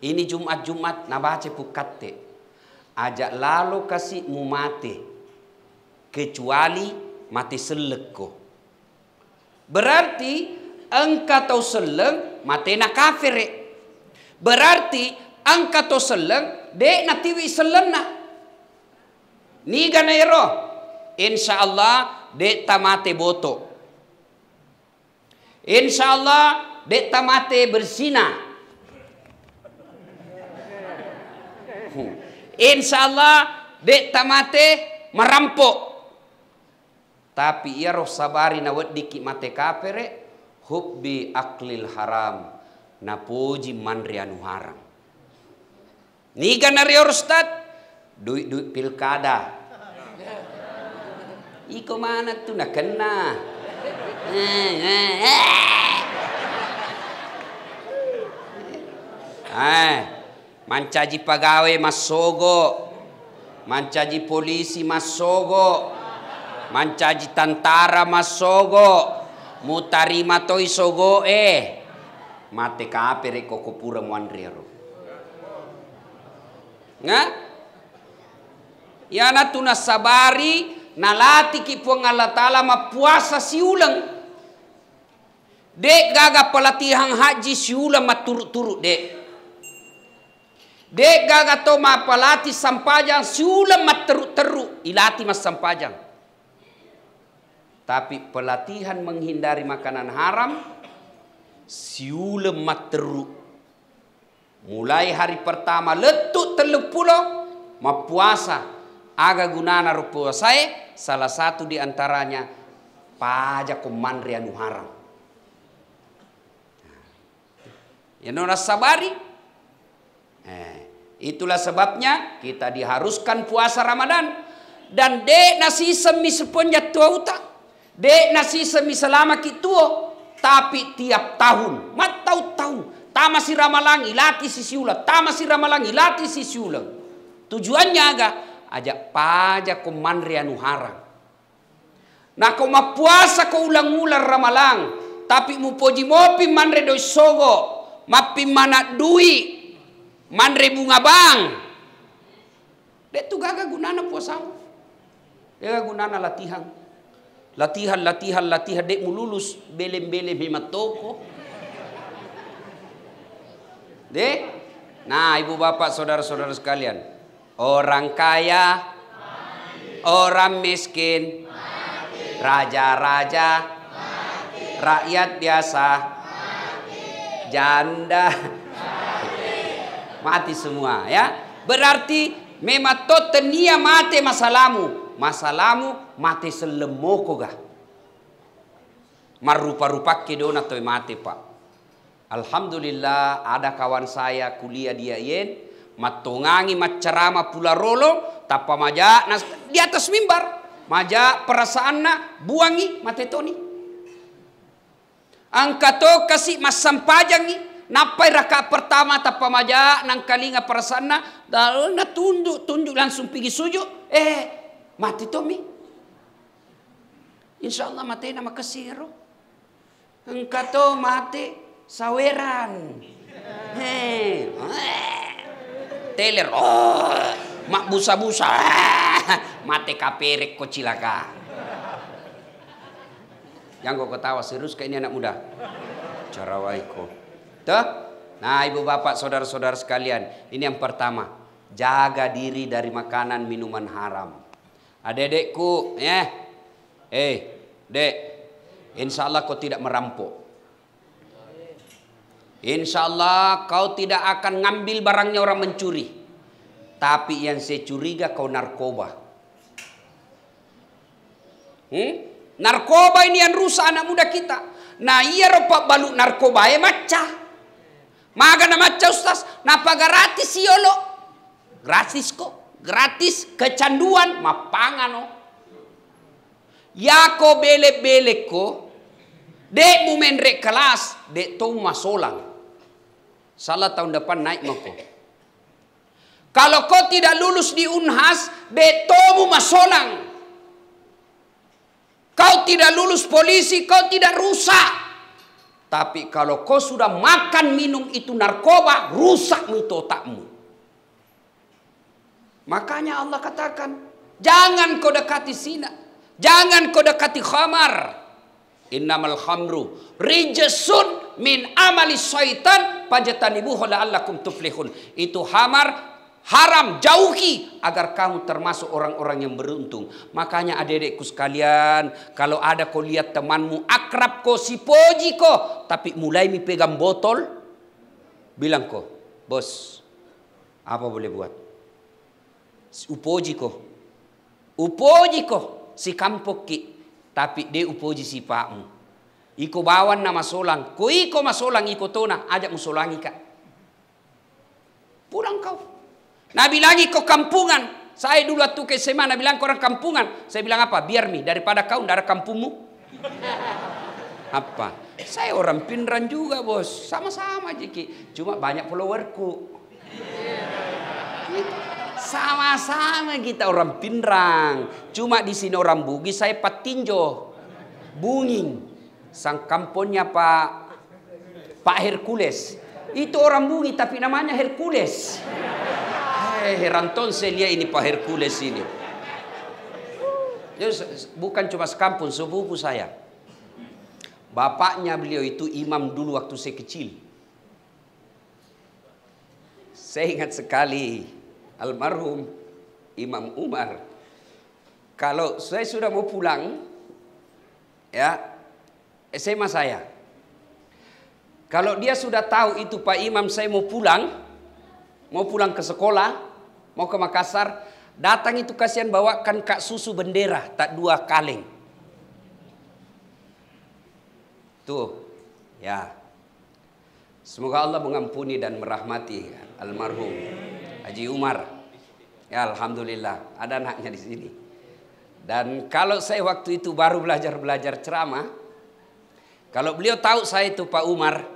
Ini Jumat-Jumat nabace pukatte. Ajak lalu kasih mu mati. Kecuali mati seleko. Berarti engkau tahu seleng mati nak kafir. Berarti engkau tahu seleng dek seleng nak. Ni ganero. Insya Allah dek tamate boto. Insya Allah dek tamate bersinah. Insyaallah dek tamate merampok. Tapi ia roh sabari na dikit mate kapere hubbi aklil haram na puji mandrianu haram. Niga nari ustad duit-duit pilkada. Iko mana tuh nak kena? Eh, eh, eh. eh mancaji pegawai masogo mancaji polisi masogo mancaji tentara masogo mutarima toi sogo eh mate kapere reko pura muandriero nga yana tuna sabari nalati kipuang Allah Ta'ala puasa siulang dek gaga pelatihan haji siulang turut turut dek De gaga to ma palati sampajang siulam mat teru ilati mas sampajang. Tapi pelatihan menghindari makanan haram mat teru Mulai hari pertama letuk teluk pulau mapuasa aga gunana rupa saya salah satu di antaranya pajak komandri anu haram. Ya, ya nona sabari Eh, itulah sebabnya kita diharuskan puasa Ramadan. Dan dek nasi semi sepunya tua utang. Dek nasi semi selama kita Tapi tiap tahun. Mat tahu tau. Tama si ramalang ilati si siula Tama si ramalang ilati si siula Tujuannya agak. Ajak pajak komandri anu harang. Nah kau ma puasa kau ulang-ulang ramalang. Tapi mu poji mopi manre doi sogo. Mapi mana duit Mandri bunga bang. Dia tu gaga gunana puasa. Dia gunana latihan. Latihan, latihan, latihan. Dia mululus belem-belem hemat toko. Dek, nah ibu bapak saudara-saudara sekalian, orang kaya, orang miskin, raja-raja, rakyat biasa, janda, mati semua ya. Berarti memang totenia mate masalamu, masalamu mate selemoko ga. Marupa-rupa kedona toy mate pak. Alhamdulillah ada kawan saya kuliah dia yen matongangi macerama pula rolo tapa maja nas, di atas mimbar maja na buangi matetoni angkato kasih masam sampajangi Napai raka pertama tapa majak nang kalinga perasana dal na tunduk tunduk langsung pergi sujud eh mati tomi insyaallah mati nama kesiru, engka to mati saweran heh teler oh mak busa busa mati ko cilaka yang kau ketawa serius kayak ini anak muda cara waiko Tuh? Nah ibu bapak saudara-saudara sekalian Ini yang pertama Jaga diri dari makanan minuman haram Adek-adekku ya. Eh hey, dek Insya Allah kau tidak merampok Insya Allah kau tidak akan ngambil barangnya orang mencuri Tapi yang saya curiga kau narkoba hmm? Narkoba ini yang rusak anak muda kita Nah iya ropak balut narkoba ya eh, macah Maga nama ustaz, napa gratis yolo? Iya, gratis ko, gratis kecanduan mapangano. Yako bele-bele ko, dek bumen rek kelas, dek tong masolang. Salah tahun depan naik mako. Kalau kau tidak lulus di Unhas, betomu masolang. Kau tidak lulus polisi, kau tidak rusak. Tapi kalau kau sudah makan minum itu narkoba, rusak itu otakmu. Makanya Allah katakan, jangan kau dekati zina, jangan kau dekati khamar. Innamal khamru rijasun min amali syaitan panjatanibu la'allakum tuflihun. Itu khamar haram, jauhi agar kamu termasuk orang-orang yang beruntung. Makanya adik-adikku sekalian, kalau ada kau lihat temanmu akrab kau si poji kau, tapi mulai mi pegang botol, bilang kau, bos, apa boleh buat? Upoji kau, upoji kau si kampoki, tapi dia upoji si pakmu. Iko bawan nama solang, kau iko masolang iko tona, ajak musolangi kak. Pulang kau. Nabi lagi ke kampungan. Saya dulu waktu ke SMA, Nabi bilang orang kampungan. Saya bilang apa? Biar mi, daripada kau darah kampungmu. apa? Saya orang pinran juga bos. Sama-sama Jiki. Cuma banyak followerku. Sama-sama kita orang pinrang. Cuma di sini orang bugi. saya patinjo. Bunging. Sang kampungnya Pak Pak Hercules. Itu orang bungi tapi namanya Hercules eh saya selia ini Pak Hercules ini. Jadi bukan cuma sekampung, sepupu saya. Bapaknya beliau itu imam dulu waktu saya kecil. Saya ingat sekali almarhum Imam Umar. Kalau saya sudah mau pulang, ya SMA saya. Kalau dia sudah tahu itu Pak Imam saya mau pulang, mau pulang ke sekolah, mau ke Makassar, datang itu kasihan bawakan kak susu bendera, tak dua kaleng. Tuh, ya. Semoga Allah mengampuni dan merahmati almarhum Haji Umar. Ya, Alhamdulillah, ada anaknya di sini. Dan kalau saya waktu itu baru belajar-belajar ceramah, kalau beliau tahu saya itu Pak Umar,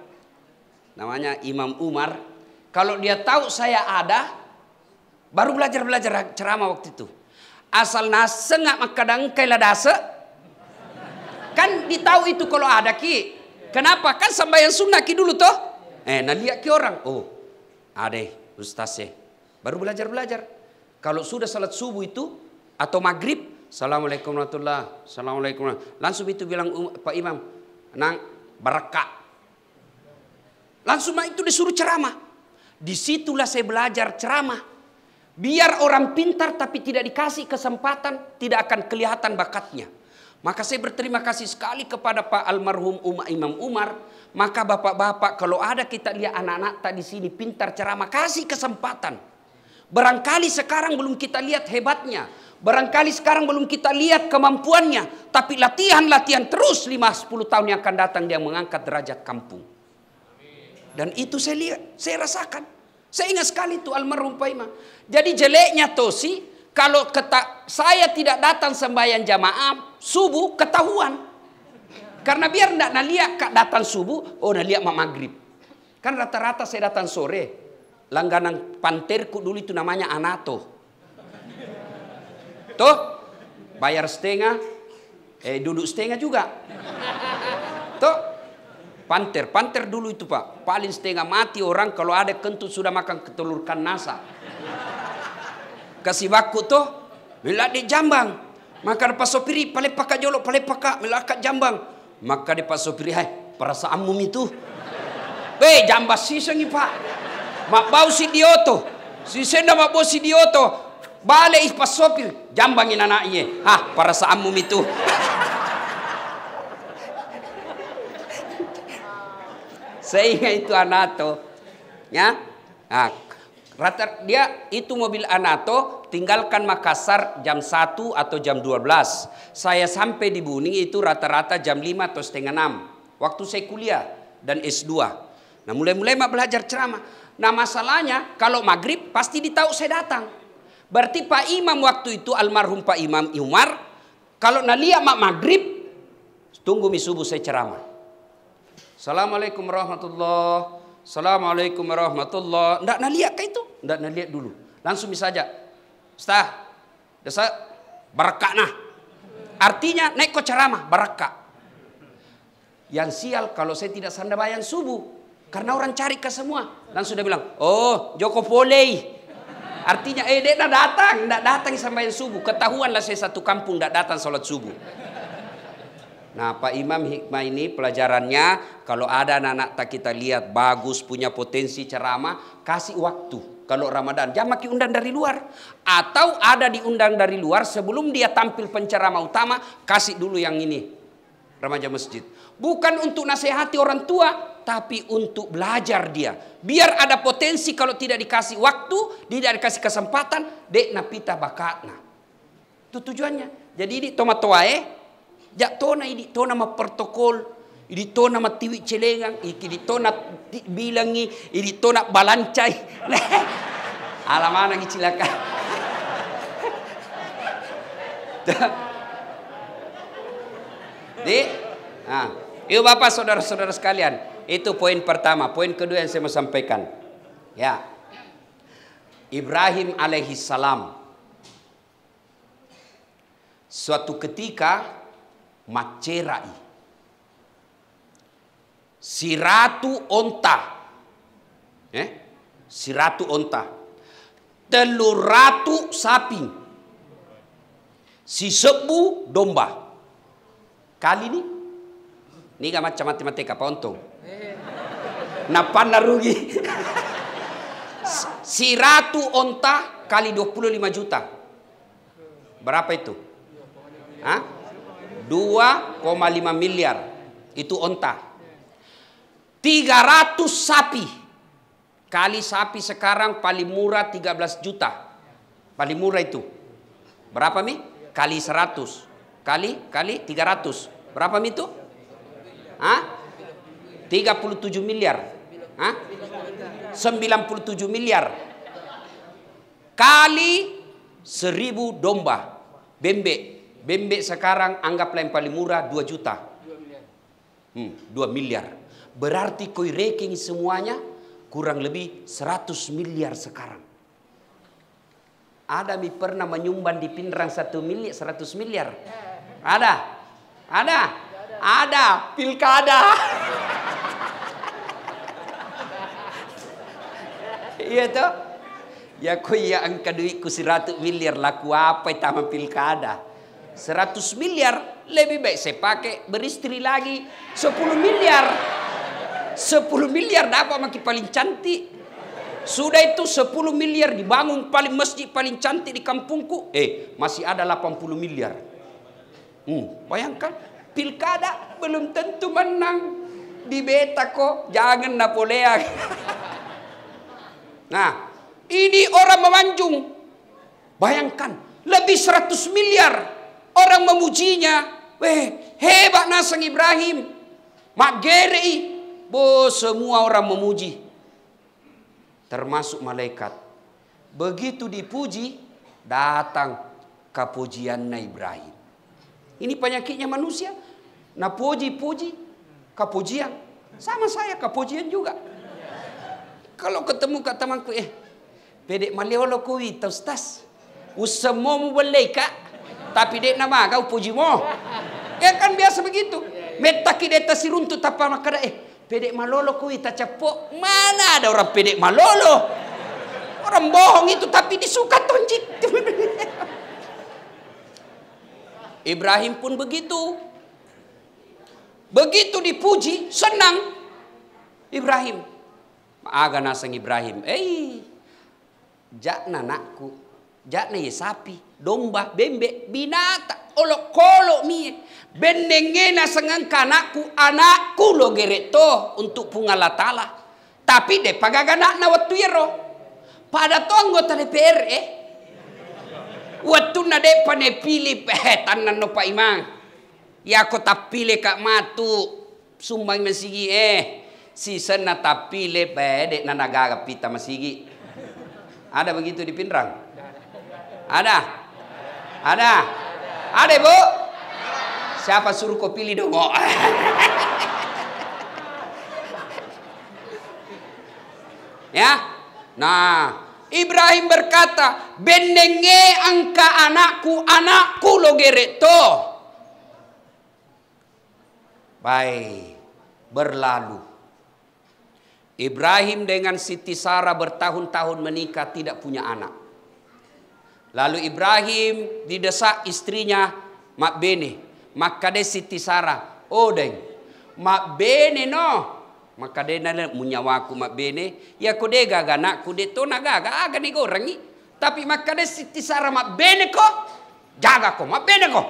namanya Imam Umar, kalau dia tahu saya ada, Baru belajar-belajar ceramah waktu itu. Asal nasengak makadang kaila dasa. Kan ditahu itu kalau ada ki. Kenapa? Kan sampai yang sunnah ki dulu toh. Eh, nah lihat ki orang. Oh, ada eh, ustase eh. Baru belajar-belajar. Kalau sudah salat subuh itu atau maghrib. Assalamualaikum warahmatullahi Assalamualaikum Langsung itu bilang um, Pak Imam. Nang berkah. Langsung itu disuruh ceramah. Disitulah saya belajar ceramah. Biar orang pintar tapi tidak dikasih kesempatan, tidak akan kelihatan bakatnya. Maka saya berterima kasih sekali kepada Pak almarhum Umar Imam Umar. Maka bapak-bapak kalau ada kita lihat anak-anak tak di sini pintar ceramah kasih kesempatan. Barangkali sekarang belum kita lihat hebatnya. Barangkali sekarang belum kita lihat kemampuannya. Tapi latihan-latihan terus 5-10 tahun yang akan datang dia mengangkat derajat kampung. Dan itu saya lihat, saya rasakan. Saya ingat sekali itu almarhum Paima. Jadi jeleknya Tosi, kalau keta, saya tidak datang sembahyang jamaah subuh ketahuan. Karena biar tidak kak datang subuh, oh nalihat mau maghrib. Kan rata-rata saya datang sore. Langganan panterku dulu itu namanya Anato. Tuh, bayar setengah, eh duduk setengah juga. Tuh, panter, panter dulu itu pak. Paling setengah mati orang kalau ada kentut sudah makan telur kanasa. Kasih baku tu, melak di jambang. Maka dapat sopiri, paling pakak jolok, paling pakak, melakak jambang. Maka dapat sopiri, hai, perasaan mumi tu. Hei, jambas si sengi pak. Mak bau si dioto. Si senda mak bau si dioto. Balik pas sopir, jambangin anaknya. Hah, perasaan mumi tu. sehingga itu Anato. Ya. Nah, rata, dia itu mobil Anato tinggalkan Makassar jam 1 atau jam 12. Saya sampai di Buning itu rata-rata jam 5 atau setengah 6. Waktu saya kuliah dan S2. Nah mulai-mulai mah belajar ceramah. Nah masalahnya kalau maghrib pasti ditahu saya datang. Berarti Pak Imam waktu itu almarhum Pak Imam Umar. Kalau nalia mak maghrib. Tunggu misubu saya ceramah. Assalamualaikum warahmatullah. Assalamualaikum warahmatullah. Tidak nak lihat ke itu? Tidak nak lihat dulu. Langsung bisa aja. Ustaz, desa berkah nah. Artinya naik ke ceramah berkah. Yang sial kalau saya tidak bayang subuh. Karena orang cari ke semua. Langsung dia bilang, oh Joko Polei. Artinya, eh dia datang. Tidak datang sampai subuh. Ketahuanlah saya satu kampung tidak datang sholat subuh. Nah, Pak Imam hikmah ini pelajarannya kalau ada anak-anak tak kita lihat bagus punya potensi ceramah, kasih waktu. Kalau Ramadan, jangan maki undang dari luar. Atau ada diundang dari luar sebelum dia tampil penceramah utama, kasih dulu yang ini. Remaja masjid. Bukan untuk nasihati orang tua, tapi untuk belajar dia. Biar ada potensi kalau tidak dikasih waktu, tidak dikasih kesempatan, dek napita bakatna. Itu tujuannya. Jadi ini tomat toae, Ya tona idi tona ma protokol, idi tona ma tiwi celengan, idi tona bilangi, idi tona balancai. Alamana ngi cilaka. Di, ah itu bapak saudara-saudara sekalian, itu poin pertama. Poin kedua yang saya mau sampaikan, ya Ibrahim alaihissalam. Suatu ketika macerai. si ratu onta. Eh? ratu onta. Telur ratu sapi. si sebu domba. Kali ini. Ini gak macam matematika, apa Untung. Napa si ratu onta kali 25 juta. Berapa itu? Hah? 2,5 miliar. Itu onta. 300 sapi. Kali sapi sekarang paling murah 13 juta. Paling murah itu. Berapa Mi? Kali 100. Kali kali 300. Berapa Mi itu? Hah? 37 miliar. Hah? 97 miliar. Kali 1000 domba. Bembek Bembe sekarang anggaplah yang paling murah 2 juta. 2 miliar. Hmm, 2 miliar. Berarti koi reking semuanya kurang lebih 100 miliar sekarang. Ada mi pernah menyumbang di pinrang 1 miliar, 100 miliar? Ada? Ada? Ada, pilkada. Iya toh? Ya koi ya angka duitku 100 miliar laku apa itu sama pilkada. 100 miliar lebih baik saya pakai beristri lagi 10 miliar 10 miliar dapat makin paling cantik sudah itu 10 miliar dibangun paling masjid paling cantik di kampungku eh masih ada 80 miliar hmm, bayangkan pilkada belum tentu menang di beta kok jangan Napoleon nah ini orang memanjung bayangkan lebih 100 miliar Orang memujinya. Weh, hebat Nasang Ibrahim. Maggerei. Bo, semua orang memuji. Termasuk malaikat. Begitu dipuji, datang kepujian Ibrahim. Ini penyakitnya manusia. na puji-puji, kepujian. Sama saya kepujian juga. Kalau ketemu kat temanku, eh, pedek maleolo kuwi, ustaz. Usamomu boleh kak? tapi dek nama kau puji mo ya kan biasa begitu iya, iya. meta kita runtuh tapa makada eh pedek malolo kui tak cepok mana ada orang pedek malolo orang bohong itu tapi disuka tonjik Ibrahim pun begitu begitu dipuji senang Ibrahim aga nasang Ibrahim eh jakna nakku jakna ye sapi domba, bembe, binata, olok mie. Bendengena sengang kanakku, anakku lo gereto untuk pungala latala, Tapi deh pagaganak na waktu yero. Pada tonggo tadi PR eh. Waktu na de pane pilih eh tanan no pa imang. Ya aku tak pilih kak matu. Sumbang mesigi eh. Season na tak pilih pede eh, na pita mesigi. Ada begitu di Pindrang? Ada. Ada? Ada, Bu? Siapa suruh kau pilih dong? ya? Nah, Ibrahim berkata, "Bendenge angka anakku, anakku lo to. Baik, berlalu. Ibrahim dengan Siti Sarah bertahun-tahun menikah tidak punya anak. Lalu Ibrahim didesak istrinya Mak Maka dia Siti Sarah. Oh deng, Mak Bene no. punya menyawaku Mak Bene, Ya kude gak nak kude to nagaga gak gak orang ni. Tapi Kades Siti Sarah Mak Bene ko jaga ko Bene ko.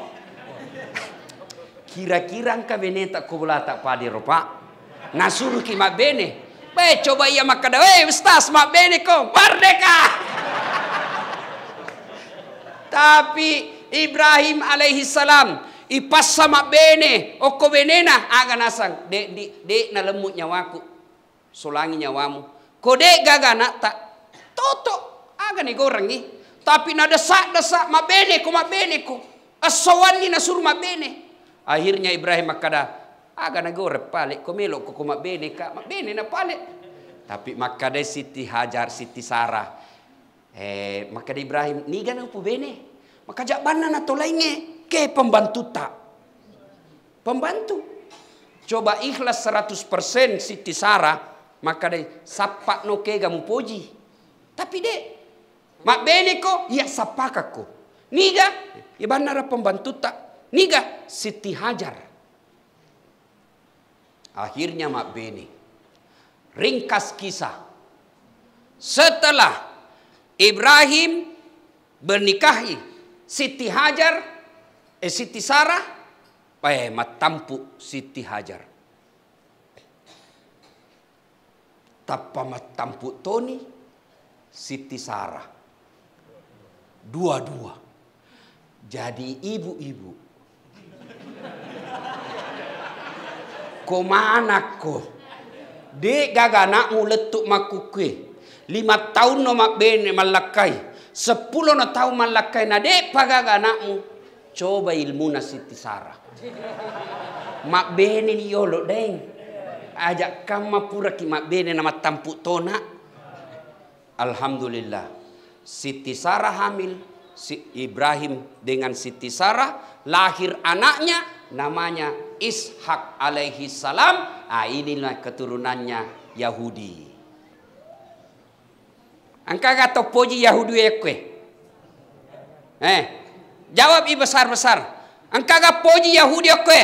Kira-kira angka bene tak ko tak tak rupa. rupa, Nasuruh Mak Bene, Baik coba ia Kades, Eh ustaz Mak Bene ko merdeka tapi Ibrahim alaihi salam ipas sama bene oko benena aga nasang de de de na lemut nyawaku sulangi nyawamu kode gaga nak tak toto aga ni goreng ni tapi na desak desak ma bene ko ma bene ko asawali na suru ma bene akhirnya Ibrahim makada aga na gore pale ko melo ko ku ma bene ka ma bene na pale tapi makada Siti Hajar Siti Sarah Eh, maka Ibrahim, ni kan upu bene. Maka mana na tolainge ke pembantu tak. Pembantu. Coba ikhlas 100% Siti Sarah, maka dia, sapak no ke kamu puji? Tapi deh, mak bene ko, ya sapak aku. Niga, ibana ya ra pembantu tak. Niga, Siti Hajar. Akhirnya mak bene. Ringkas kisah. Setelah Ibrahim bernikahi Siti Hajar, eh, Siti Sarah, eh, matampu Siti Hajar. Tapa matampu Tony, Siti Sarah. Dua-dua. Jadi ibu-ibu. Koma anakku. Dek gagana mu letuk makukui lima tahun no mak bene malakai sepuluh no tahun malakai na dek pagaga anakmu coba ilmu nasiti sara Mak bene ni yolo deng ajak kama pura ki mak bene nama tampuk tona alhamdulillah Siti Sarah hamil si Ibrahim dengan Siti Sarah lahir anaknya namanya Ishak alaihi salam ah inilah keturunannya Yahudi Angka poji Yahudi ekwe. Eh, jawab i besar besar. Angka poji Yahudi ekwe.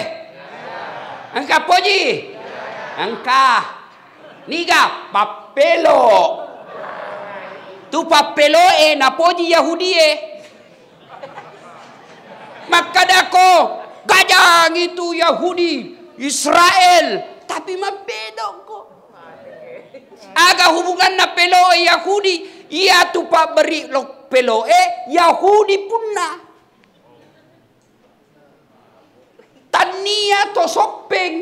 Angka poji. Angka. Niga papelo. Tu papelo e na poji Yahudi e. Maka dako gajang itu Yahudi Israel tapi mabedo ko. Aga hubungan na pelo e Yahudi ia tu pak beri lok pelo eh Yahudi punna. Tania to shopping.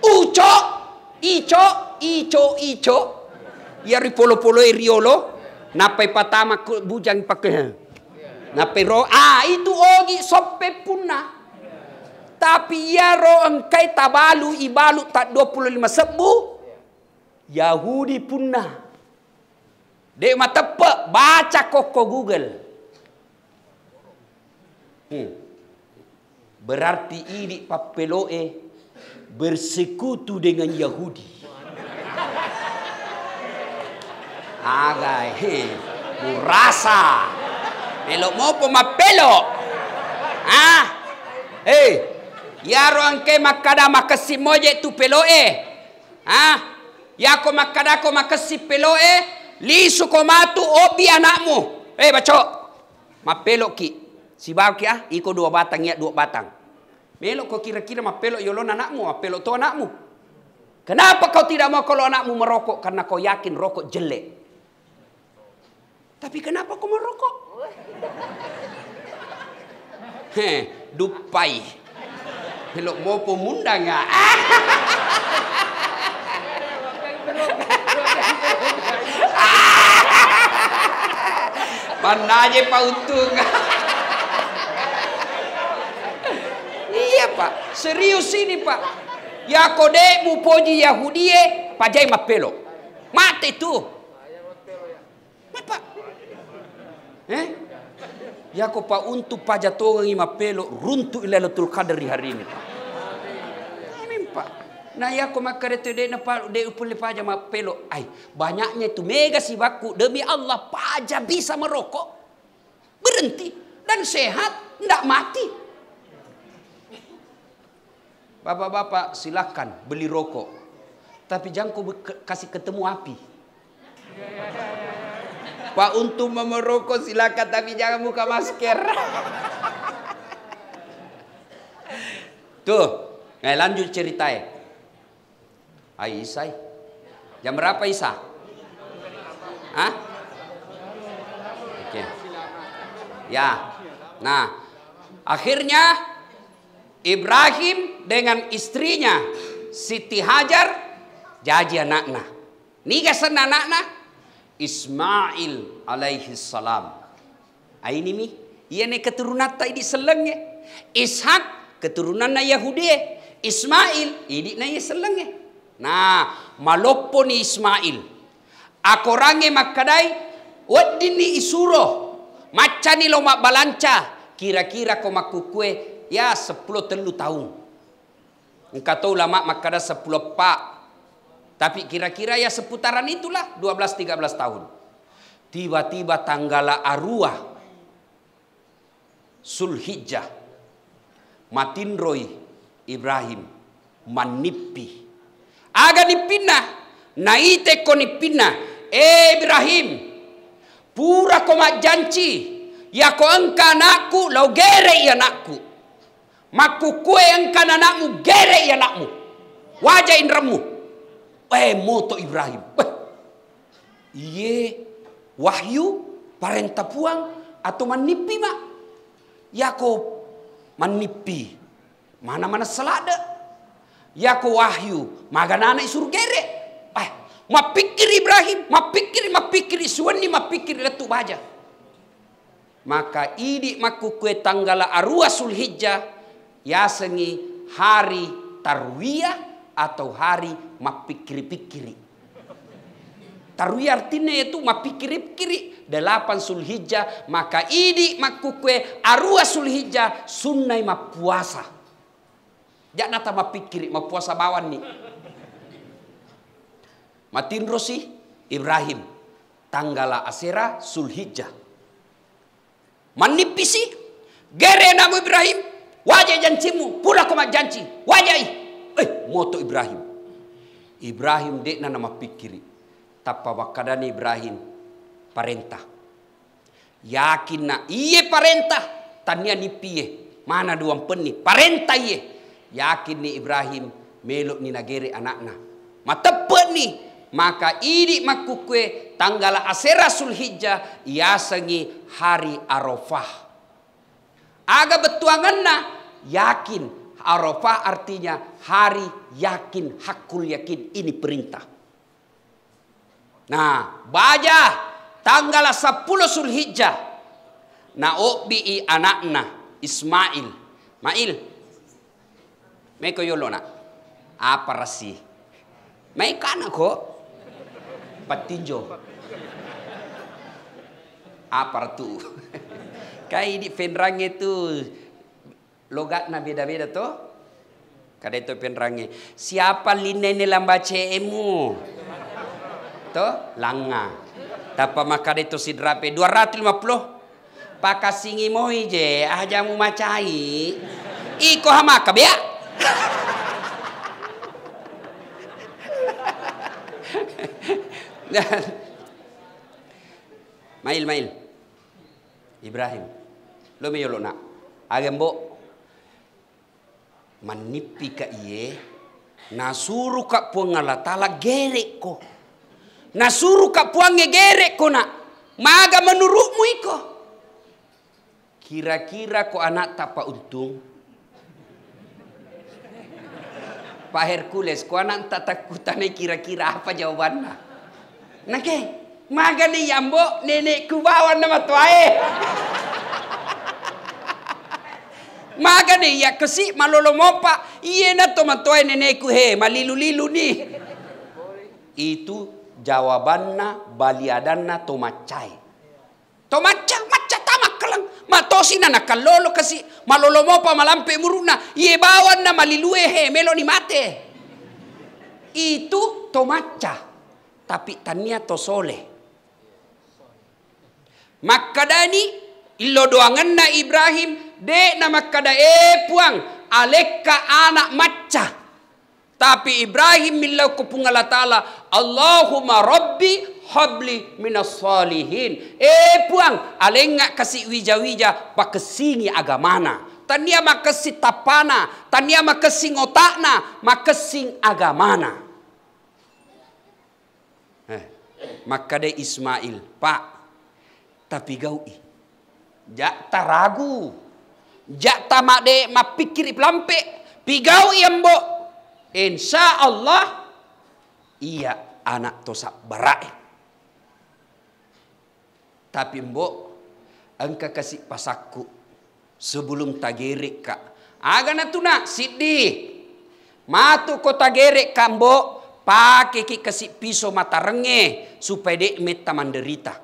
Uco, ico, ico, ico. Ia ri polo polo e riolo. Napai patama bujang pakai. Napai ro. Ah itu ogi sope punna. Tapi ia ro engkai tabalu ibalu tak 25 sebu. Yahudi punah. Dek mah pek baca koko Google. Hmm. Berarti ini papeloe bersekutu dengan Yahudi. Agai, hey, murasa. Pelok mau pemak pelok. Ah, ha? hey, ya orang ke makada makasi mojek tu pelok Ah, eh? ha? Ya yako makadako makasipelo e lisu komatu obi anakmu. Eh bacok. Mapelok ki. Si bau ki ah, iko dua batang ya dua batang. Melok kau kira-kira mapelok yolon anakmu, mapelok tu anakmu. Kenapa kau tidak mau kalau anakmu merokok? Karena kau yakin rokok jelek. Tapi kenapa kau merokok? Heh, dupai. Helok mau pemundang ya. Mana aja Pak Untung. iya Pak, serius ini Pak. Yakode mupoji ya Pak pajai mapelo. Mati itu. Mati Pak. Eh? Yako Pak Untu pajatongan ima pelo runtu ilalatul kadari hari ini Pak makan yako dia nampak dia de upule paja pelok. Ai, banyaknya itu mega si baku demi Allah paja bisa merokok. Berhenti dan sehat, ndak mati. Bapak-bapak silakan beli rokok. Tapi jangan kau kasih ketemu api. Pak untuk memerokok silakan tapi jangan buka masker. Tuh, eh, nah, lanjut ceritanya. Eh. Hai Isai. Jam berapa Isa? Hah? Oke. Okay. Ya. Nah, akhirnya Ibrahim dengan istrinya Siti Hajar jadi nakna. Nikah sana anaknya Ismail alaihi salam. Aini mi, ia keturunan ta seleng selengnya. Ishak keturunan na Yahudi. Ismail ini na selengnya na ni ismail akorange makkadai ni isuro macani lo lomak balanca kira-kira ko makukue ya sepuluh telu tahun engkau tahu lama makkada sepuluh pa, tapi kira-kira ya seputaran itulah 12-13 tahun tiba-tiba tanggala arwah Sulhijjah Matinroi Ibrahim Manipi Aga dipindah Naite ko dipindah E Ibrahim. Pura ko janji. Ya ko engka anakku. Lau gere ya anakku. Maku kue engka anakmu. Gere ya anakmu. Wajah indramu. Eh moto Ibrahim. Weh. Iye wahyu parenta puang atau manipi mak. Yakob manipi. Mana-mana selada. Ya ku wahyu nana isur gerek, ah pikir Ibrahim mapikiri mapikiri suwani pikir letu baja maka maku makukue tanggala arua sulhijjah sengi hari tarwiyah atau hari mapikiri-pikiri tarwiyah artinya itu pikir pikiri delapan sulhijjah maka maku makukue arua sulhijjah sunnai puasa. Jangan pikir ma puasa bawan ni matin rosi Ibrahim tanggala asera sulhijjah manipisi gere namu Ibrahim wajah janjimu pula koma janji wajai eh moto Ibrahim Ibrahim dek nama pikiri tapa wakadani Ibrahim parentah yakin na iye parentah tania ni mana dua peni, parentah iye yakin ni Ibrahim meluk ni nagere anakna. Matepet ni maka ini makukwe tanggal asera sulhijjah sengi hari Arafah. Aga betuanganna yakin Arafah artinya hari yakin hakul yakin ini perintah. Nah, baca tanggal 10 na obi anakna Ismail. Mail, Mai ko yolo na. Apa rasi? Mai kana ko? Patinjo. Apa tu? Kai di fenrange tu logat na beda-beda tu. Kada itu penerangnya. Siapa lina ni lamba CMU? Tu? Langa. Tapa maka itu si drape 250. Pakasingi moi je. Ajamu ah, macai. Iko hamaka biak. Dan Mail mail Ibrahim lo me yolo na bo manipi ka iye nasuru ka ala tala gerek ko nasuru ka nge gerek ko na maga menurutmu iko kira-kira ko anak tapa untung Pak Hercules, kau nak tak takutane kira-kira apa jawabannya. Nake, maga nih yambo nenekku bawa nama tuai. maga nih ya kesi malolo mopa, iya na to nenekku he malilu-lilu ni. Itu jawabannya baliadanna tomacai. Tomaca na nakalolo kasi pa malampe muruna na malilue ni mate itu tomaca tapi tania tosole makkadani illo na ibrahim de na makkada e puang alekka anak macca tapi ibrahim milau kupungala tala allahumma rabbi habli minas salihin. Eh puang, alenga kasih wija-wija pakesingi agamana. Tania makasi tapana, tania makasing otakna, makasing agamana. Eh, maka de Ismail, Pak, tapi gau i. Jak taragu. Jak tamak de mapikir pelampe, Pigau i ambo. Insya Allah, iya anak tosak berai. Tapi mbok engkau kasih pasaku sebelum tagerik kak. Aga natuna tuna sidi. Matu kota tagerik kak mbok pakai ki kasih pisau mata renge supaya dek meta menderita.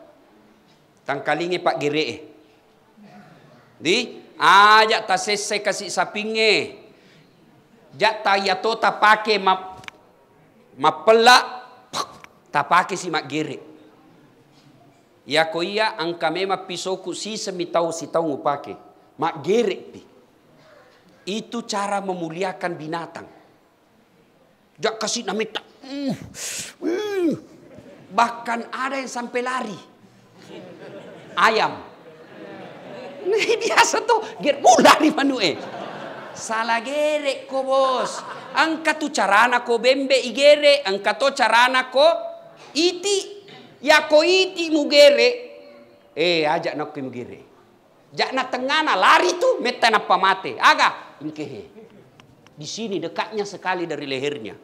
Tangkalinge pak gere. Eh. Di ajak tasese kasih sapinge. Jak tak ya pakai map mapelak tak pakai si mak gerek. Ya Yako ia ankamema pisoku semitau si tau ngupake. Mak gerek pi. Itu cara memuliakan binatang. Jak kasih nami tak. Uh, uh. Bahkan ada yang sampai lari. Ayam. Nih biasa tuh. gerek, uh, lari manu eh. Salah gerek ko bos. Angka tu carana ko bembe igere. Angka tu carana ko iti. Ya Yakoiti mugere. Eh, ajak nak mugere. Jak na tengana lari tu metan apa pamate. Aga inkehe. Di sini dekatnya sekali dari lehernya.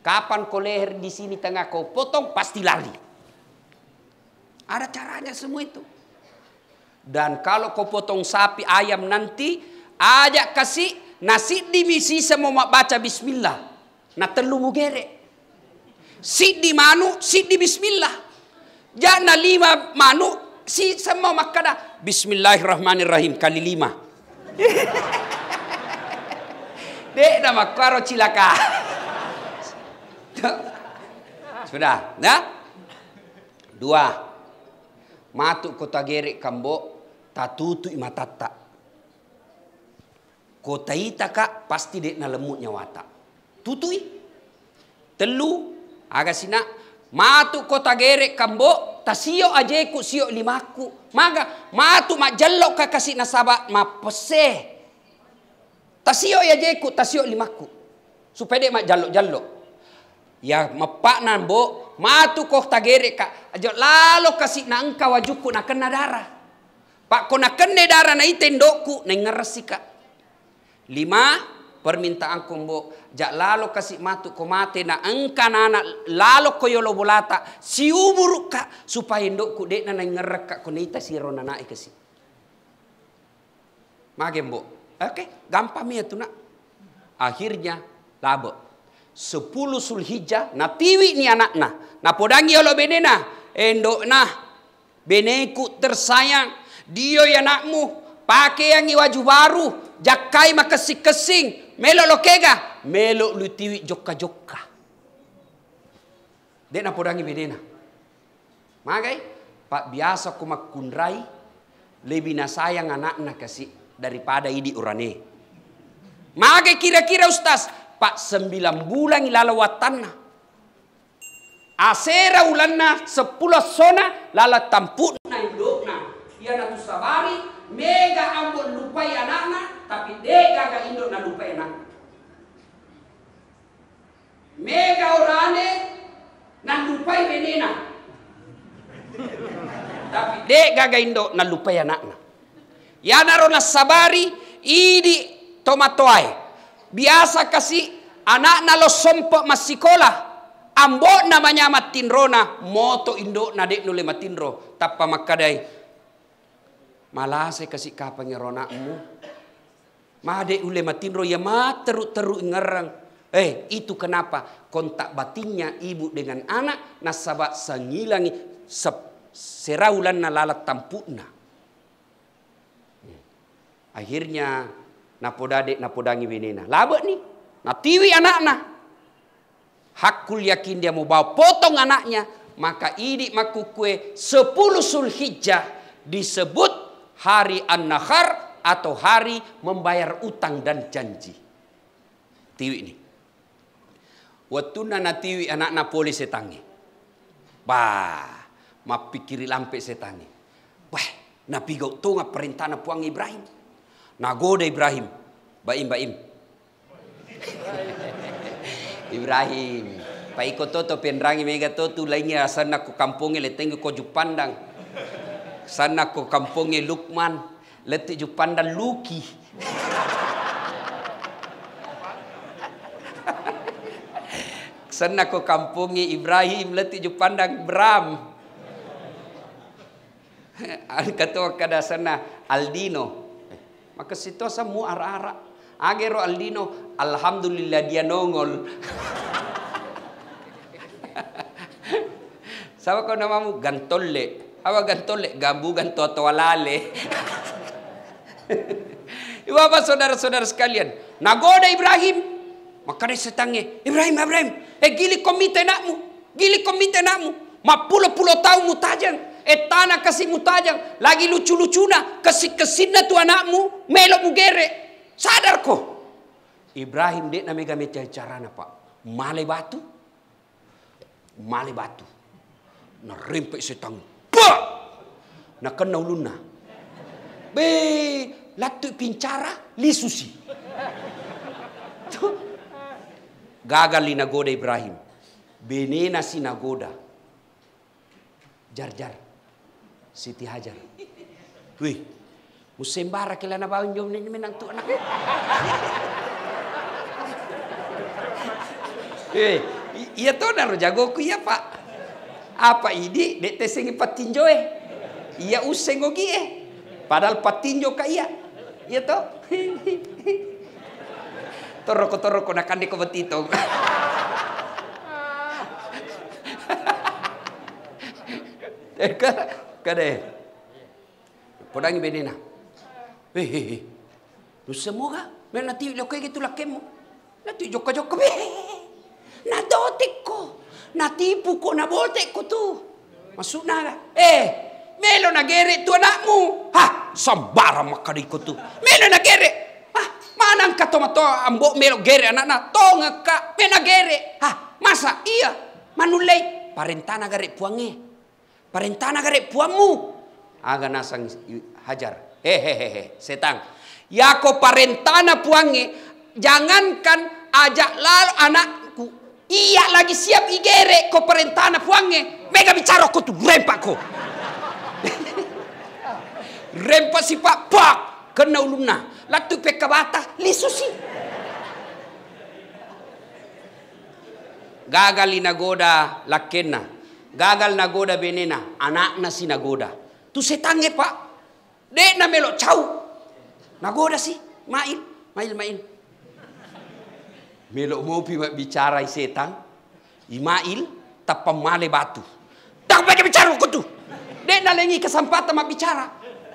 Kapan kau leher di sini tengah kau potong pasti lari. Ada caranya semua itu. Dan kalau kau potong sapi ayam nanti ajak kasih nasi di misi semua baca bismillah. Nah telu mugere. di manu, di bismillah. Jana lima manu si semua makada. Bismillahirrahmanirrahim kali lima. Dek nama karo cilaka. Sudah, nah? Dua. Matu kota gerik kambo tatutu imatatta. Kota kak pasti dek na nalemut nyawata. Tutui. Telu agak sina Matu kota gerek kambo tasio ku sio limaku. Maga matu majallo kakasi nasabat mapese. Tasio ajeku tasio limaku. Supaya dia jalok-jalok. Ya nan bo matu kota gerek ka ajo lalu kasih na engkau wajuku na kena darah. Pak ko na kena darah na itendokku, na ngerasi ka. Lima permintaan kumbo jak lalu kasih matuk ko mate na angka nana lalo ko yolo bolata si umuru ka supaya ndok ku dek nana ngerek ko nita si rona naik kasi magembo oke okay. gampang ya tuh nak akhirnya labo sepuluh sulhijah na tiwi ni anak na na podangi yolo benena endok nah beneku tersayang dia nakmu pakai yang waju baru Jakai ma kassi kesing melo lokega melo lutiwi joka jokka de na podangi bedena magai pak biasa ku makunrai lebih na sayang anak na kasi daripada idi urane magai kira-kira ustaz pak sembilan bulan ilalawatan na asera ulanna sepuluh sona lala tamput dia tu sabari mega lupa ya nana tapi dega ga indo na ya nana mega orane na ya benena tapi dega ga indo na nana ya naro na sabari idi tomatoai biasa kasih anak na lo sompo masikola ambo namanya matinro na moto indo na dek nule matinro tapa makadai Malah saya kasih ka ronakmu. Made ule matinro ya ma teru-teru ngerang. Eh, itu kenapa kontak batinnya ibu dengan anak nasabat sangilangi seraulan na lalat Akhirnya napodade napodangi benena. Labak nih, natiwi anakna. Hakul yakin dia mau bawa potong anaknya. Maka idik makukue sepuluh sulhijjah disebut hari an nahar atau hari membayar utang dan janji. Tiwi ini. Waktu nana tiwi anak Napoli setangi. Bah, pikiri lampe setangi. nabi napi tahu nggak perintah napuang Ibrahim. Nagoda Ibrahim. Baim, baim. Ibrahim. Pai kototo penrangi mega toto lainnya asal naku kampungnya letengku koju pandang. sana ko kampungi Lukman letik ju pandan Luki sana ko kampungi Ibrahim letik ju pandan Bram al kata kada sana Aldino maka situasa mu ara-ara agero Aldino alhamdulillah dia nongol Sama kau namamu Gantolle. awa gantole gambu lale. walale Bapak saudara-saudara sekalian, nagoda Ibrahim. dia setangi, Ibrahim, Ibrahim, eh gili komite nakmu, gili komite nakmu. pulau pulo tahun mutajang, eh tanah kasih mutajang, lagi lucu-lucuna, kesik-kesinna tu anakmu, melok mugere. Sadar ko. Ibrahim dek nama kami carana pak, male batu, male batu. Nerimpik setang Bah! nak kenal luna. Be latu pincara lisusi. Gagal goda Ibrahim. Benena sinagoda. Jar-jar. Siti Hajar. Wih, musim bara na bawin jom na menang tu anak. iya to na jago ku iya, pak apa ini dek tesengi patinjo eh ia useng ogi eh padahal patinjo kaya ya toh toroko toroko nakande deko betito Eka eh, kade podangi bedena hehehe eh. lu semoga mena ti lo kayak gitu lah kemo nanti joko joko be na tikko natipu na bote ko to. Masunaga. Eh, Melo nagere tu anakmu. Ha, sambara makari ko tu. Melo nagere. Ha, manang ka mato ambo melo gere anak na. Tonga ka gere. Ha, masa iya. Manulay. Parentana gare eh. Parentana gare puamu. Aga nasang hajar. Hehehe, setang. Yako parentana eh. Jangankan ajak lalu anak Iya lagi siap igere ko perentana puange. Mega bicara ko tu rempak ko. rempak si pak pak kena uluna. Latu pekabata, bata lisusi. Gagal nagoda lakena. Gagal nagoda benena. Anak nasi nagoda. Tu setange pak. Dek na melok cau. Nagoda si. main, main, main. Melok mau wak bicara setan imail tapamale batu tak pakai bicara kutu dia nalengi kesempatan mak bicara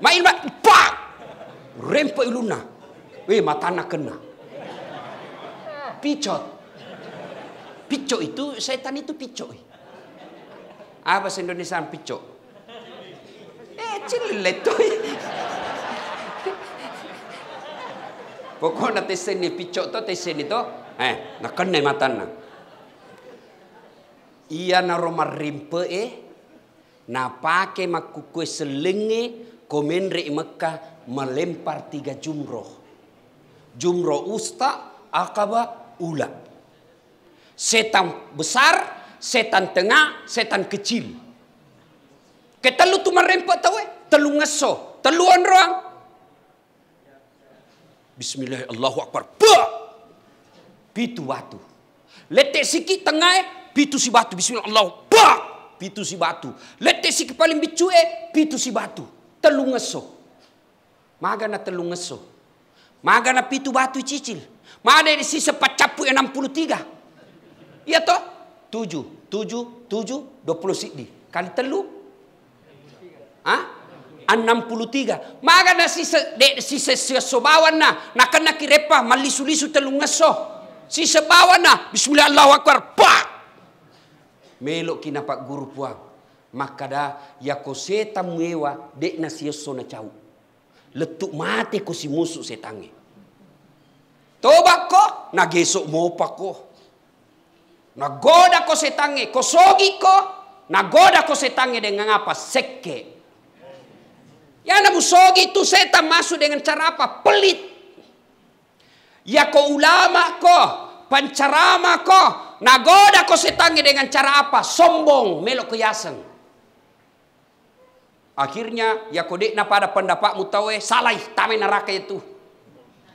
mail ma pa rempo iluna weh mata nak kena picot picot itu setan itu picot. Eh. apa ah, bahasa Indonesia picot? eh cilik tuh Pokoknya tesen ni picot tu tesen itu Eh, nak kena matan na. Ia na roma rimpe e, na pake selenge komenre Mekah melempar tiga jumroh. Jumroh usta, akaba, ula. Setan besar, setan tengah, setan kecil. Kita lu tu merempak tahu eh? Telu ngeso, telu ruang. Bismillahirrahmanirrahim. Allahu Akbar pitu batu, Lete siki tengah pitu si batu. Bismillah Allah. Pak! Pitu si batu. Lete siki paling bicu e pitu si batu. Telung ngeso. Maga na telung ngeso. Maga na pitu batu cicil. mana di sisa pacapu yang 63. Iya toh? 7, 7, 7, 20 puluh sidi. Kali telu. Hah? 63 maga na sisa sisa sobawan na nakana kirepa lisu telungaso Si bawa na. Bismillah Allahu Akbar. Pak. Melok kina pak guru puang. Maka dah ya ko seta muewa dek na sieso na cau. Letuk mati ko si musuh setangi. Toba ko na gesok mopa ko. Na goda ko setangi. Ko sogi ko. Na goda ko setangi dengan apa? Seke. Ya na busogi tu setan masuk dengan cara apa? Pelit. Ya Yako ulama ko, pancarama ko, nagoda ko setangi dengan cara apa? Sombong, melok yaseng. Akhirnya yako dekna pada pendapat mutaweh, salai tamen neraka itu.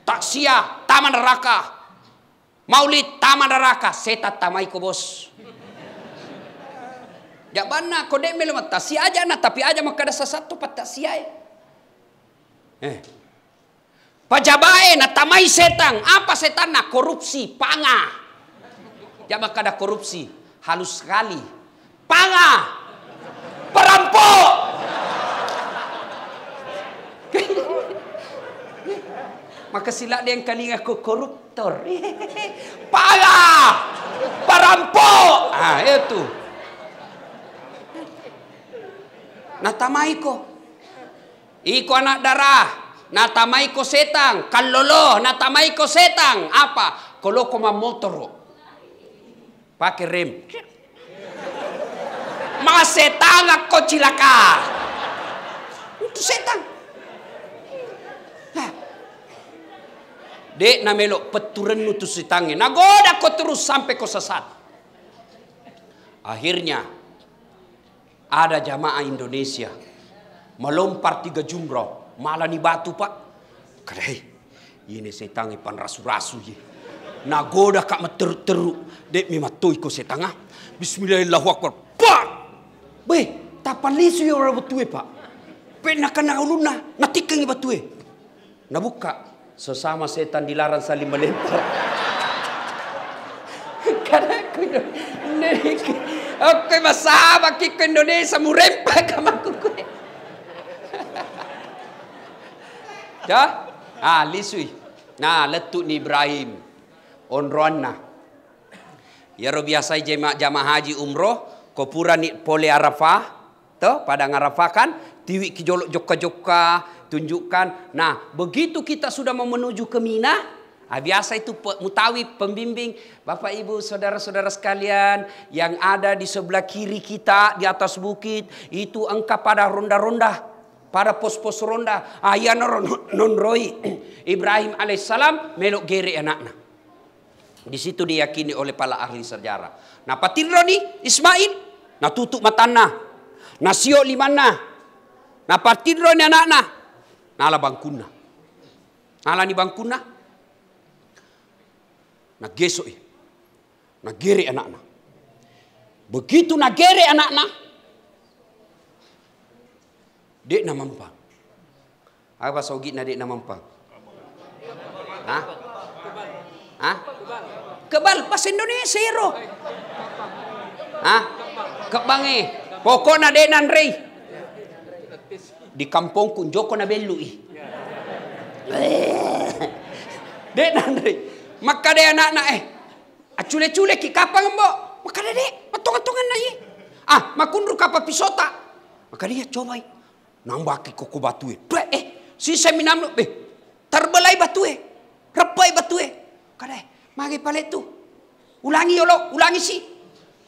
Taksia taman neraka. Maulid taman neraka, seta tamai ko bos. mana, kode melo mata si aja na tapi aja makada sesatu patak siai. Eh, eh Pajabae na tamai setan. Apa setan na korupsi, panga. Jama kada korupsi, halus sekali. Panga. Perampok. Maka sila dia yang kali aku koruptor. Panga. Perampok. Ah, itu. Ya Natamai ko. Iko anak darah natamay ko setang. Kalolo, natamay ko setang. Apa? Coloco más motoro. pakai rem. Masetang ako chilaka. Ito setang. Dek namelo peturan peturen nutu sitangin. Nagoda ko terus sampai ko sesat. Akhirnya ada jamaah Indonesia melompat tiga jumroh Malah ni batu pak. Kedai. Ini setan ipan rasu-rasu ye. Nagoda kak meteru-teru. Dek mi matuh ikut setan ah. Bismillahirrahmanirrahim. Pak! Weh, tak palisu ye orang batu pak. Pernah kena uluna, ngetikin batu ye. Eh. Nabuka, sesama setan dilarang saling melempar. Karena aku ini... Aku sama-sama kita Indonesia merempak Ya? Ha, lisui. Nah, letuk ni Ibrahim. onronna. Ya Rabbi Asai jemaah jama haji umroh. Kopura ni pole Arafah. Tuh, pada Arafah kan. Tiwik kejolok joka-joka. Tunjukkan. Nah, begitu kita sudah mau menuju ke Mina. Ha, biasa itu mutawi pembimbing. Bapak, ibu, saudara-saudara sekalian. Yang ada di sebelah kiri kita. Di atas bukit. Itu engkap pada ronda-ronda. para pos-pos ronda ayana non roy Ibrahim alaihissalam meluk gere anakna. Di situ diyakini oleh para ahli sejarah. Nah patirro ni Ismail nah tutup matana nah sio limana nah patirro ni anakna nah ala bangkuna nah ala nah, nah. nah, ni bangkuna nah gesoi nah gere anakna begitu nah gere anakna Dek nak mampang. Apa sogit nak dek nak mampang? Ha? Ha? Kebal pas Indonesia ro. Ha? Kebangi. Pokok nak dek nan rei. Di kampung kun joko nak belu i. Eh. Dek nan rei. Maka eh. ah, dek anak nak eh. Acule-cule ah, ki kapang mbok. Maka dek, patung-patungan nak i. Ah, makun ru kapa pisota. Maka dia cobai. namba ki koko batue tue eh sisa minam eh terbelai batue repai batue kadai eh, mari palet tu ulangi yolo ulangi si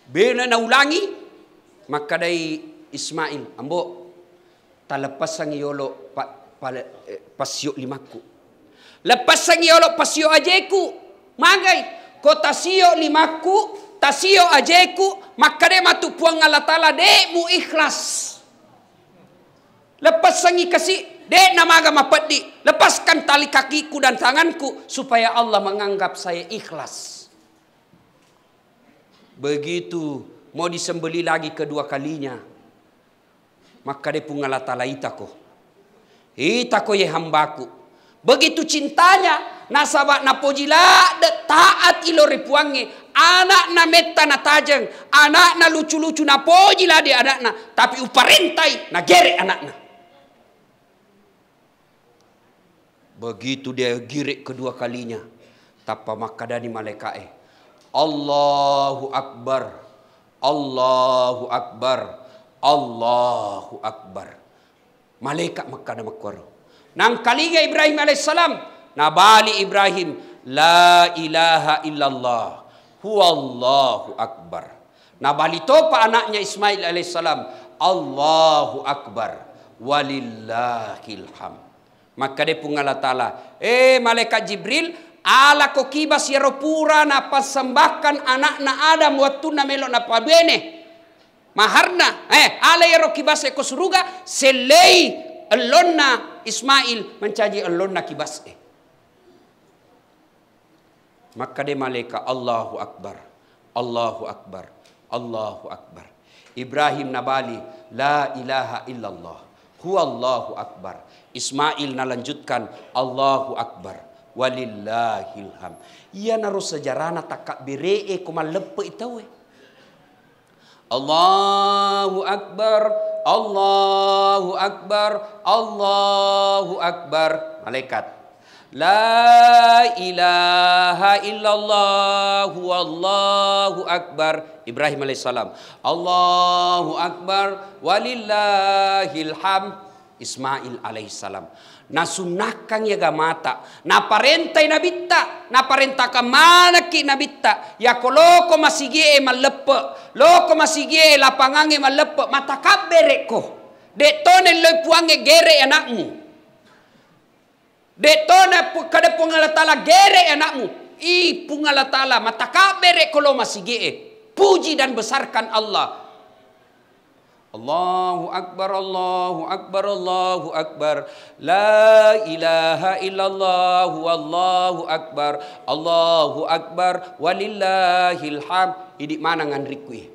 bena na ulangi maka dai Ismail ambo talapas ang yolo pa, pala, eh, pasyo limaku lepas ang yolo pasio ajeku magai ko tasio limaku tasio ajeku maka de matu puang alatala de mu ikhlas Lepas sangi kasih, dek nama agama pedi. Lepaskan tali kakiku dan tanganku supaya Allah menganggap saya ikhlas. Begitu mau disembeli lagi kedua kalinya. Maka dia pungala talaitako. Itako ya hambaku. Begitu cintanya nasabak napojila de taat ilo puange anak na metta na tajeng anak na lucu-lucu na pojila de anak na tapi uparentai na gerek anak na Begitu dia girik kedua kalinya. Tapa makadani malaikat eh. Allahu Akbar. Allahu Akbar. Allahu Akbar. Malaikat makada makwaru. Nang kalinya Ibrahim alaihissalam. Nabali Ibrahim. La ilaha illallah. Huwallahu Akbar. Nabali topa anaknya Ismail as, Allahu Akbar. Walillahilham dia pun Allah Ta'ala. Eh malaikat Jibril. Ala ko kibas ropura na pasambahkan anak na Adam waktu na melo na pabene. Maharna. Eh ala yaro kibas eko suruga. Selei elonna Ismail mencaji elonna kibas eh. Maka dia malaikat Allahu Akbar. Allahu Akbar. Allahu Akbar. Ibrahim Nabali. La ilaha illallah. Huwa Allahu Akbar. Ismail nalanjutkan Allahu Akbar walillahilham ia naru sejarana takak biree kuma lepe itawe Allahu Akbar Allahu Akbar Allahu Akbar malaikat La ilaha illallah wallahu akbar Ibrahim alaihissalam Allahu akbar walillahil hamd Ismail alaihissalam. Na sunnahkan ya gamata. Na parentai na bitta. Na nabita, manaki Ya ko loko masigie e malepe. Loko masigie e lapangang e malepe. kabere ko. Detone loy puang e gere anakmu. Detone pungala pungalatala gere anakmu. I pungalatala kabere ko lo masigie. Puji dan besarkan Allah. Allahu Akbar, Allahu Akbar, Allahu Akbar. La ilaha illallah, Allahu Akbar, Allahu Akbar, walillahil ham. Idik mana ngan rikwi.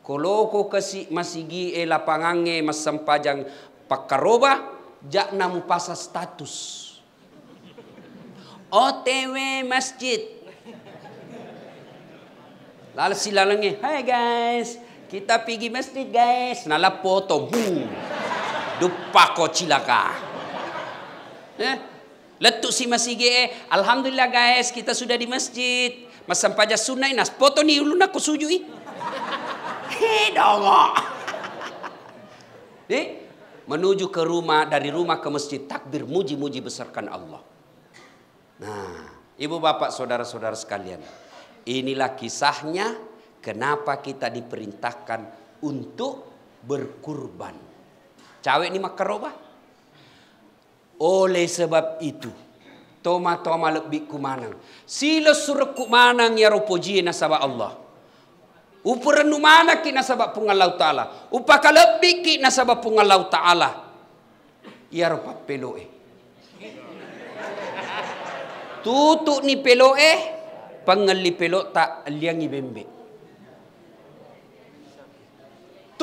Kalau ko kasi masigi e lapangange masempajang pakaroba, jak namu pasa status. OTW masjid. Lalu silalangnya, hai guys, kita pergi masjid guys, nala foto, boom. Dupa ko cilaka. Eh? Letuk si ge, eh? alhamdulillah guys, kita sudah di masjid. Mas sampaja sunnah nas foto ni ulun aku sujui. Eh? Hei dongo. Eh? menuju ke rumah dari rumah ke masjid takbir muji-muji besarkan Allah. Nah, ibu bapak saudara-saudara sekalian, inilah kisahnya Kenapa kita diperintahkan untuk berkurban? Cawe ini makaroba. Oleh sebab itu, toma toma lebih kumanang. Sila suruh kumanang ya ropoji nasabah Allah. Upuran mana ki nasabah pungalau ta'ala. Upaka lebih ki nasabah pungalau ta'ala. Ya ropa peloe. Eh. Tutuk ni peloe, eh. Pengeli pelo tak liangi bembek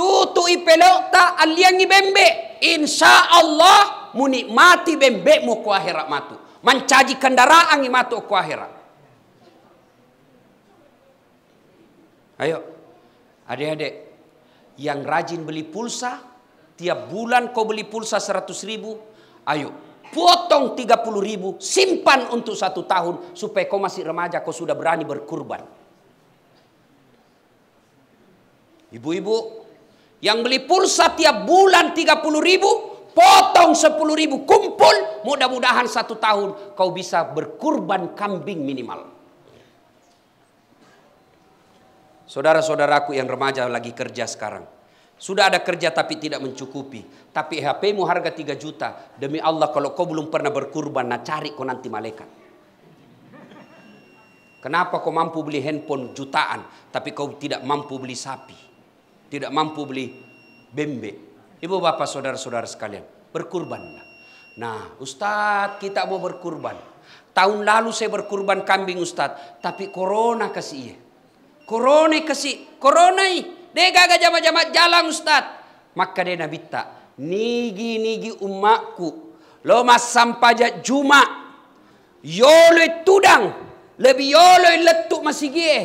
tutu ipelota aliangi bembe insya Allah munikmati bembe mu ku akhirat matu mencaji kendaraan matu ku akhirat ayo adik-adik yang rajin beli pulsa tiap bulan kau beli pulsa 100 ribu ayo potong 30 ribu simpan untuk satu tahun supaya kau masih remaja kau sudah berani berkurban ibu-ibu yang beli pulsa tiap bulan 30 ribu, potong 10 ribu, kumpul. Mudah-mudahan satu tahun kau bisa berkurban kambing minimal. Saudara-saudaraku yang remaja lagi kerja sekarang. Sudah ada kerja tapi tidak mencukupi. Tapi HP-mu harga 3 juta. Demi Allah kalau kau belum pernah berkurban, nah cari kau nanti malaikat. Kenapa kau mampu beli handphone jutaan, tapi kau tidak mampu beli sapi? tidak mampu beli bembe. Ibu bapak saudara-saudara sekalian, berkurban. Nah, Ustadz kita mau berkurban. Tahun lalu saya berkurban kambing Ustadz, tapi corona kasih iya. Corona kasih, corona i. Dia gagal jama-jama jalan Ustadz. Maka dia tak nigi-nigi umatku. Lo sampai pajak juma. Yoloi tudang. Lebih yoloi letuk masih gie.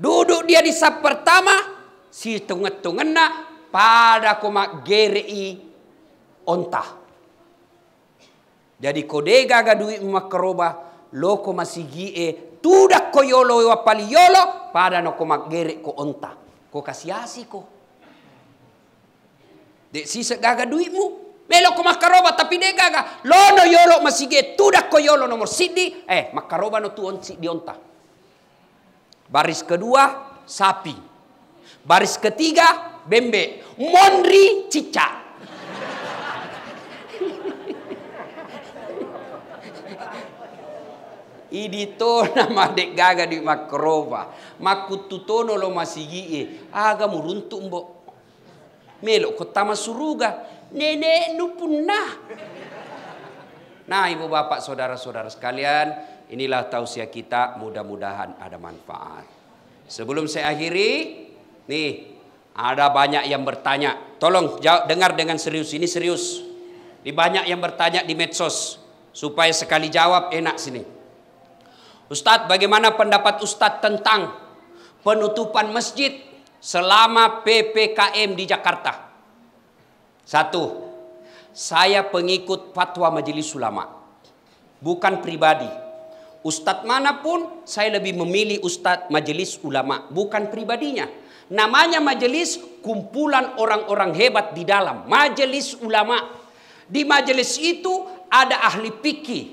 Duduk dia di sap pertama, Si tungan na pada kuma gerei onta. Jadi kode kodega duit umakroba loko masigi e tudak koyolo wa pali yolo pada no kuma geri ko onta. Ko kasiasi ko. De duitmu. Melo ko makaroba tapi de gaga. Lono yolo gie tudak koyolo nomor sidi. Eh makaroba no tuon si onta. Baris kedua sapi. Baris ketiga, Bembe. monri Cica. Idi to nama dek gaga di makrova. Makutu tono lo masih e. Aga muruntu mbok Melo kotama suruga. Nenek punah Nah ibu bapak saudara-saudara sekalian. Inilah tausiah kita mudah-mudahan ada manfaat. Sebelum saya akhiri, Nih, ada banyak yang bertanya. Tolong jawab, dengar dengan serius. Ini serius. Di banyak yang bertanya di medsos. Supaya sekali jawab enak sini. Ustadz, bagaimana pendapat Ustadz tentang penutupan masjid selama PPKM di Jakarta? Satu, saya pengikut fatwa majelis ulama. Bukan pribadi. Ustadz manapun saya lebih memilih ustadz majelis ulama bukan pribadinya Namanya majelis kumpulan orang-orang hebat di dalam. Majelis ulama. Di majelis itu ada ahli fikih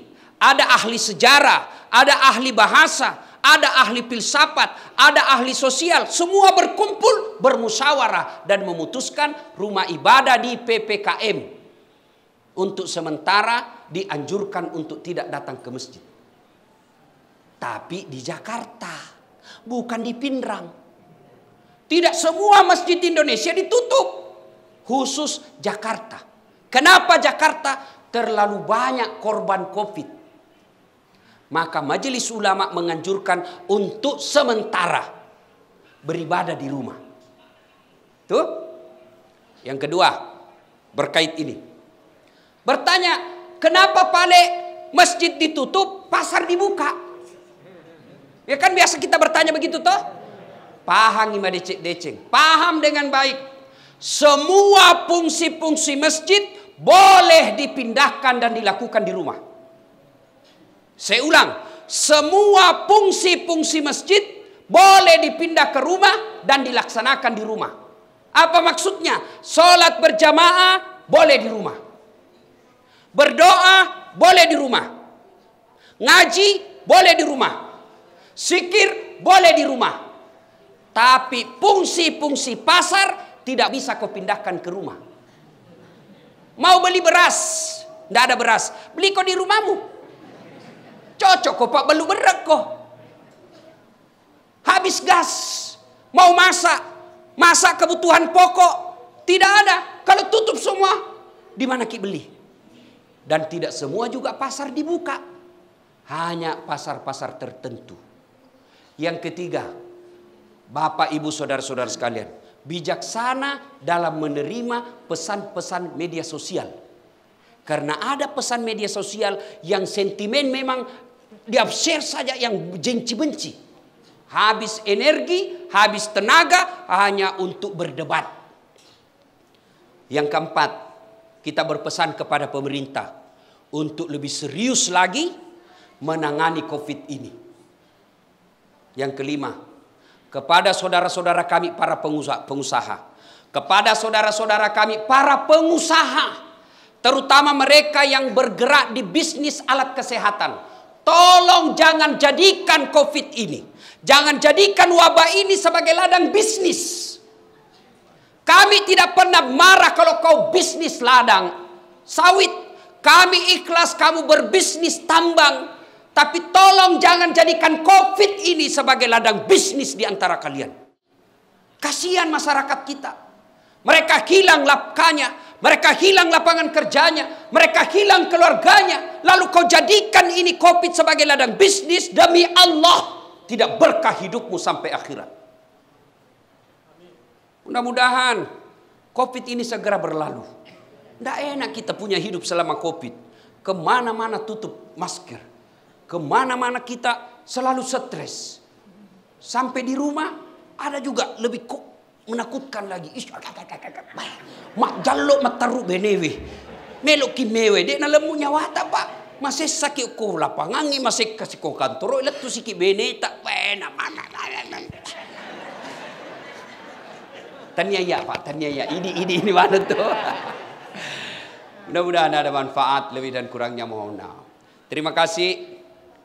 ada ahli sejarah, ada ahli bahasa, ada ahli filsafat, ada ahli sosial. Semua berkumpul, bermusyawarah dan memutuskan rumah ibadah di PPKM. Untuk sementara dianjurkan untuk tidak datang ke masjid. Tapi di Jakarta, bukan di Pindrang. Tidak semua masjid di Indonesia ditutup. Khusus Jakarta. Kenapa Jakarta? Terlalu banyak korban COVID. Maka majelis ulama menganjurkan untuk sementara beribadah di rumah. Tuh. Yang kedua, berkait ini. Bertanya, kenapa pale masjid ditutup, pasar dibuka? Ya kan biasa kita bertanya begitu toh? Paham ima decik decing. Paham dengan baik. Semua fungsi-fungsi masjid boleh dipindahkan dan dilakukan di rumah. Saya ulang, semua fungsi-fungsi masjid boleh dipindah ke rumah dan dilaksanakan di rumah. Apa maksudnya? Sholat berjamaah boleh di rumah. Berdoa boleh di rumah. Ngaji boleh di rumah. Sikir boleh di rumah. Tapi fungsi-fungsi pasar tidak bisa kau pindahkan ke rumah. Mau beli beras, tidak ada beras. Beli kau di rumahmu. Cocok kau pak belu berak kau. Habis gas, mau masak, masak kebutuhan pokok tidak ada. Kalau tutup semua, di mana ki beli? Dan tidak semua juga pasar dibuka. Hanya pasar-pasar tertentu. Yang ketiga, Bapak, Ibu, Saudara-saudara sekalian, bijaksana dalam menerima pesan-pesan media sosial. Karena ada pesan media sosial yang sentimen memang dia saja yang benci-benci. Habis energi, habis tenaga hanya untuk berdebat. Yang keempat, kita berpesan kepada pemerintah untuk lebih serius lagi menangani COVID ini. Yang kelima, kepada saudara-saudara kami para pengusaha, pengusaha kepada saudara-saudara kami para pengusaha terutama mereka yang bergerak di bisnis alat kesehatan tolong jangan jadikan covid ini jangan jadikan wabah ini sebagai ladang bisnis kami tidak pernah marah kalau kau bisnis ladang sawit kami ikhlas kamu berbisnis tambang tapi tolong jangan jadikan COVID ini sebagai ladang bisnis di antara kalian. Kasihan masyarakat kita. Mereka hilang lapkanya, mereka hilang lapangan kerjanya, mereka hilang keluarganya. Lalu kau jadikan ini COVID sebagai ladang bisnis demi Allah. Tidak berkah hidupmu sampai akhirat. Mudah-mudahan COVID ini segera berlalu. Tidak enak kita punya hidup selama COVID. Kemana-mana tutup masker Kemana-mana kita selalu stres. Sampai di rumah ada juga lebih kok menakutkan lagi. Mak mak taruh benewe. Melok kimewe. Dek na lemu tak pak. Masih sakit ko lapangan ni masih kasih ko kantor. Letu sikit bene tak pena. Tanya ya pak, tanya ya. Ini, ini, ini mana tu? Mudah-mudahan ada manfaat lebih dan kurangnya mohon maaf. Terima kasih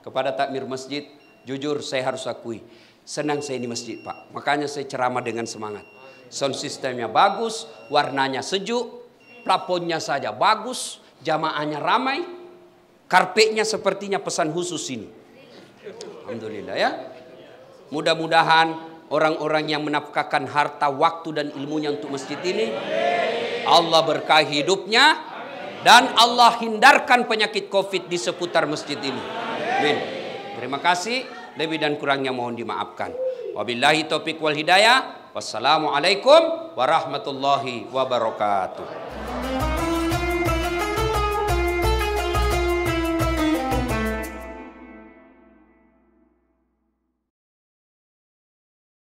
kepada takmir masjid, jujur saya harus akui, senang saya ini masjid Pak. Makanya saya ceramah dengan semangat. Sound sistemnya bagus, warnanya sejuk, plafonnya saja bagus, jamaahnya ramai, karpetnya sepertinya pesan khusus ini. Alhamdulillah ya. Mudah-mudahan orang-orang yang menafkahkan harta, waktu dan ilmunya untuk masjid ini. Allah berkahi hidupnya dan Allah hindarkan penyakit Covid di seputar masjid ini. Amin. Terima kasih. Lebih dan kurangnya mohon dimaafkan. Wabillahi taufiq wal hidayah. Wassalamualaikum warahmatullahi wabarakatuh.